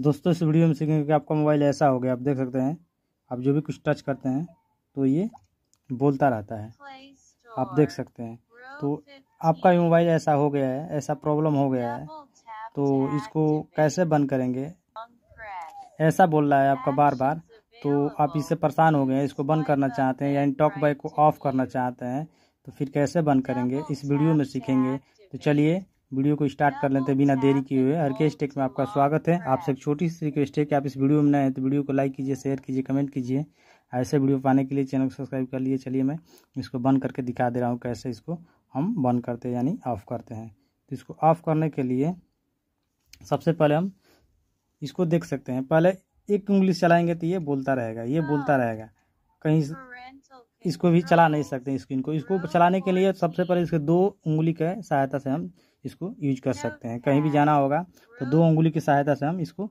दोस्तों इस वीडियो में सीखेंगे कि आपका मोबाइल ऐसा हो गया आप देख सकते हैं आप जो भी कुछ टच करते हैं तो ये बोलता रहता है आप देख सकते हैं तो आपका मोबाइल ऐसा हो गया है ऐसा प्रॉब्लम हो गया है तो इसको कैसे बंद करेंगे ऐसा बोल रहा है आपका बार बार तो आप इससे परेशान हो गए हैं इसको बंद करना चाहते हैं यानी टॉक बाइक को ऑफ करना चाहते हैं तो फिर कैसे बंद करेंगे इस वीडियो में सीखेंगे तो चलिए वीडियो को स्टार्ट कर लेते हैं बिना देरी किए हुए हर के स्टेक में आपका स्वागत है आपसे एक छोटी सी रिक्वेस्ट है कि आप इस वीडियो में नए हैं तो वीडियो को लाइक कीजिए शेयर कीजिए कमेंट कीजिए ऐसे वीडियो पाने के लिए चैनल को सब्सक्राइब कर लिए चलिए मैं इसको बंद करके दिखा दे रहा हूँ कैसे इसको हम बंद करते हैं यानी ऑफ़ करते हैं तो इसको ऑफ़ करने के लिए सबसे पहले हम इसको देख सकते हैं पहले एक उंगली चलाएंगे तो ये बोलता रहेगा ये बोलता रहेगा कहीं इसको भी चला नहीं सकते स्क्रीन को इसको चलाने के लिए सबसे पहले इसके दो उंगली के सहायता से हम इसको यूज कर सकते हैं कहीं भी जाना होगा तो दो हाँ। उंगली की सहायता से हम इसको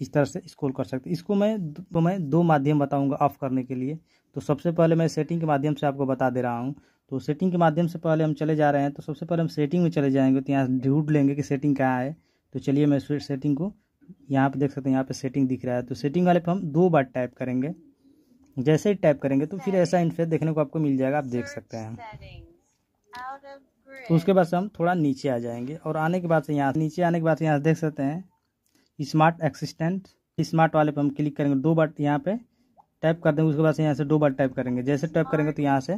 इस तरह से स्क्रोल कर सकते हैं इसको मैं तो मैं दो माध्यम बताऊंगा ऑफ करने के लिए तो सबसे पहले मैं सेटिंग के माध्यम से आपको बता दे रहा हूँ तो सेटिंग के माध्यम से पहले हम चले जा रहे हैं तो सबसे पहले हम सेटिंग में चले जाएंगे तो यहाँ ढूंढ लेंगे कि सेटिंग कहाँ है तो चलिए मैं सेटिंग को यहाँ पर देख सकते हैं यहाँ पर सेटिंग दिख रहा है तो सेटिंग वाले पर हम दो बार टाइप करेंगे जैसे ही टाइप करेंगे तो फिर ऐसा इंटरफेस देखने को आपको मिल जाएगा आप देख सकते हैं तो उसके बाद से हम थोड़ा नीचे आ जाएंगे और आने के बाद से यहाँ नीचे आने के बाद से यहाँ देख सकते हैं स्मार्ट एक्सिस्टेंट स्मार्ट वाले पे हम क्लिक करेंगे दो बार यहाँ पे टाइप कर देंगे उसके बाद से यहाँ से दो बार टाइप करेंगे जैसे टाइप करेंगे तो यहाँ से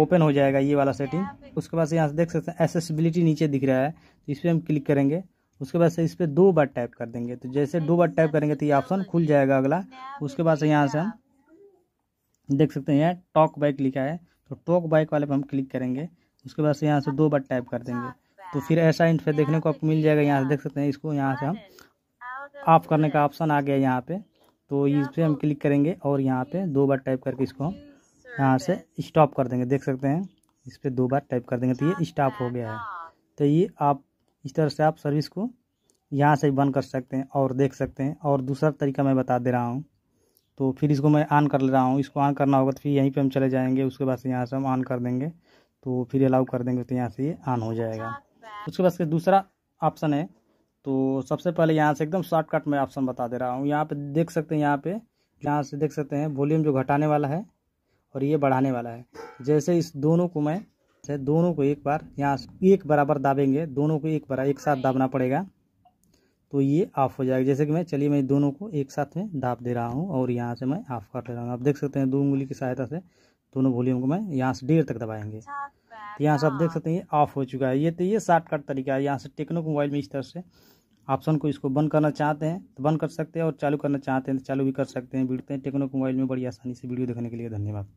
ओपन हो जाएगा ये वाला सेटिंग उसके बाद से यहाँ से देख सकते हैं एसेसिबिलिटी नीचे दिख रहा है तो इस पर हम क्लिक करेंगे उसके बाद से इस पर दो बार टाइप कर देंगे तो जैसे दो बार टाइप करेंगे तो ये ऑप्शन खुल जाएगा अगला उसके बाद से यहाँ से हम देख सकते हैं यहाँ टॉक बाइक लिखा है तो टॉक बाइक वाले पर हम क्लिक करेंगे उसके बाद से यहाँ से दो बार टाइप कर देंगे तो फिर ऐसा इंटरफेस देखने को आपको मिल जाएगा यहाँ से देख सकते हैं इसको यहाँ से हम ऑफ करने का ऑप्शन आ गया यहाँ पे तो इस पर हम क्लिक करेंगे और यहाँ पे दो बार टाइप करके इसको हम यहाँ से स्टॉप कर देंगे देख सकते हैं इस पर दो बार टाइप कर देंगे तो ये स्टॉप हो गया है तो ये आप इस तरह से आप सर्विस को यहाँ से बंद कर सकते हैं और देख सकते हैं और दूसरा तरीका मैं बता दे रहा हूँ तो फिर इसको मैं ऑन कर ले रहा हूँ इसको ऑन करना होगा तो फिर यहीं पर हम चले जाएँगे उसके बाद से यहाँ से हम ऑन कर देंगे तो फिर अलाउ कर देंगे तो यहाँ से ये ऑन हो जाएगा उसके बाद से दूसरा ऑप्शन है तो सबसे पहले यहाँ से एकदम शॉर्टकट में ऑप्शन बता दे रहा हूँ यहाँ पे देख सकते हैं यहाँ पे यहाँ से देख सकते हैं वॉल्यूम जो घटाने वाला है और ये बढ़ाने वाला है जैसे इस दोनों को मैं जैसे दोनों को एक बार यहाँ एक बराबर दाबेंगे दोनों को एक बार एक साथ दाबना पड़ेगा तो ये ऑफ हो जाएगा जैसे कि मैं चलिए मैं दोनों को एक साथ में दाब दे रहा हूँ और यहाँ से मैं ऑफ कर ले रहा हूँ आप देख सकते हैं दो उंगली की सहायता से दोनों वॉल्यूम को मैं यहाँ से डेढ़ तक दबाएंगे तो यहाँ से आप देख सकते हैं ऑफ हो चुका है ये तो ये शॉर्टकट तरीका है यहाँ से टेक्नो मोबाइल में इस तरह से ऑप्शन को इसको बंद करना चाहते हैं तो बंद कर सकते हैं और चालू करना चाहते हैं तो चालू भी कर सकते हैं वीडियो टेक्नो के मोबाइल में बड़ी आसानी से वीडियो देखने के लिए धन्यवाद